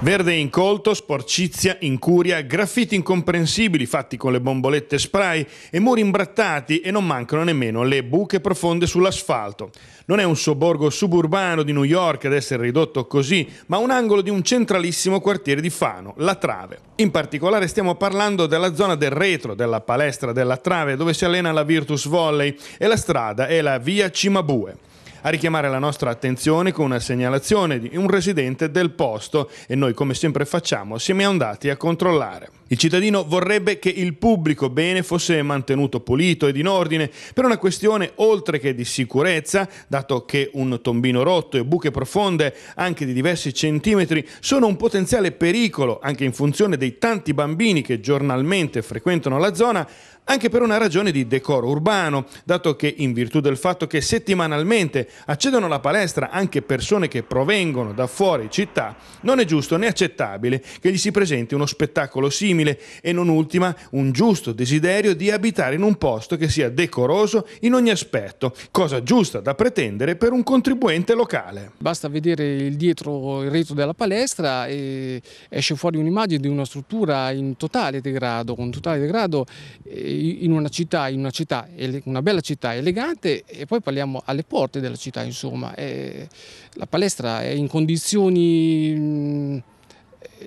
Verde incolto, sporcizia, incuria, graffiti incomprensibili fatti con le bombolette spray e muri imbrattati e non mancano nemmeno le buche profonde sull'asfalto. Non è un sobborgo suburbano di New York ad essere ridotto così, ma un angolo di un centralissimo quartiere di Fano, La Trave. In particolare stiamo parlando della zona del retro della palestra della Trave dove si allena la Virtus Volley e la strada è la via Cimabue a richiamare la nostra attenzione con una segnalazione di un residente del posto e noi come sempre facciamo siamo andati a controllare. Il cittadino vorrebbe che il pubblico bene fosse mantenuto pulito ed in ordine per una questione oltre che di sicurezza, dato che un tombino rotto e buche profonde anche di diversi centimetri sono un potenziale pericolo anche in funzione dei tanti bambini che giornalmente frequentano la zona, anche per una ragione di decoro urbano, dato che in virtù del fatto che settimanalmente accedono alla palestra anche persone che provengono da fuori città, non è giusto né accettabile che gli si presenti uno spettacolo simile simile e non ultima un giusto desiderio di abitare in un posto che sia decoroso in ogni aspetto, cosa giusta da pretendere per un contribuente locale. Basta vedere il dietro il retro della palestra e esce fuori un'immagine di una struttura in totale degrado, con totale degrado eh, in una città, in una, città, una bella città elegante e poi parliamo alle porte della città insomma. Eh, la palestra è in condizioni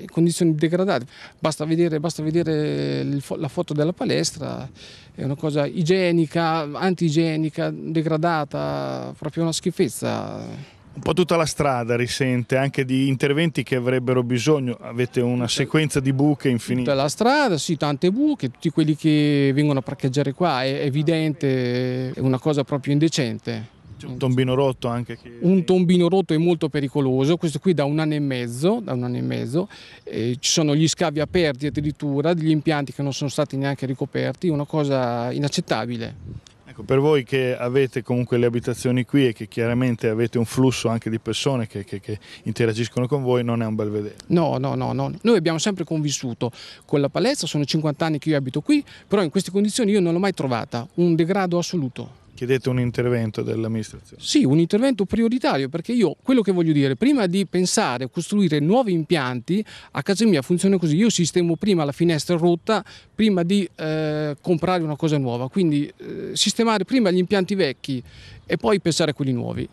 condizioni degradate. Basta vedere, basta vedere la foto della palestra, è una cosa igienica, anti degradata, proprio una schifezza. Un po' tutta la strada risente anche di interventi che avrebbero bisogno, avete una sequenza di buche infinite. Tutta la strada, sì, tante buche, tutti quelli che vengono a parcheggiare qua, è evidente, è una cosa proprio indecente. C'è un tombino rotto anche. Che... Un tombino rotto è molto pericoloso, questo qui da un anno e mezzo, da un anno e mezzo. Eh, ci sono gli scavi aperti addirittura, degli impianti che non sono stati neanche ricoperti, una cosa inaccettabile. Ecco, per voi che avete comunque le abitazioni qui e che chiaramente avete un flusso anche di persone che, che, che, interagiscono con voi, non è un bel vedere. No, no, no, no. Noi abbiamo sempre convissuto con la palestra, sono 50 anni che io abito qui, però in queste condizioni io non l'ho mai trovata, un degrado assoluto. Chiedete un intervento dell'amministrazione? Sì, un intervento prioritario perché io quello che voglio dire, prima di pensare a costruire nuovi impianti, a casa mia funziona così, io sistemo prima la finestra rotta prima di eh, comprare una cosa nuova, quindi eh, sistemare prima gli impianti vecchi e poi pensare a quelli nuovi.